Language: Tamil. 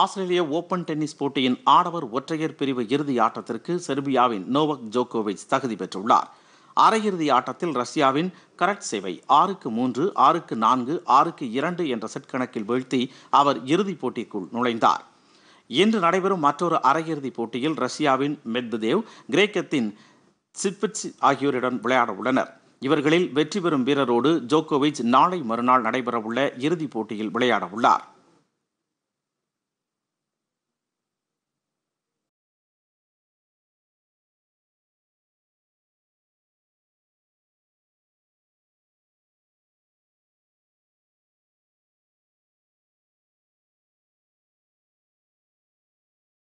ஆஸ்திரேலிய ஓபன் டென்னிஸ் போட்டியின் ஆடவர் ஒற்றையர் பிரிவு இறுதி ஆட்டத்திற்கு செர்பியாவின் நோவக் ஜோகோவிச் தகுதி பெற்றுள்ளார் அரையிறுதி ஆட்டத்தில் ரஷ்யாவின் கரட் சேவை ஆறுக்கு மூன்று ஆறுக்கு நான்கு ஆறுக்கு இரண்டு என்ற செட் கணக்கில் வீழ்த்தி அவர் இறுதிப் போட்டிக்குள் நுழைந்தார் இன்று நடைபெறும் மற்றொரு அரையிறுதிப் போட்டியில் ரஷ்யாவின் மெட்வதேவ் கிரேக்கத்தின் சிட்பிட்ஸ் ஆகியோருடன் விளையாட உள்ளனர் இவர்களில் வெற்றி பெறும் வீரரோடு ஜோகோவிச் நாளை மறுநாள் நடைபெறவுள்ள இறுதிப் போட்டியில் விளையாட உள்ளார்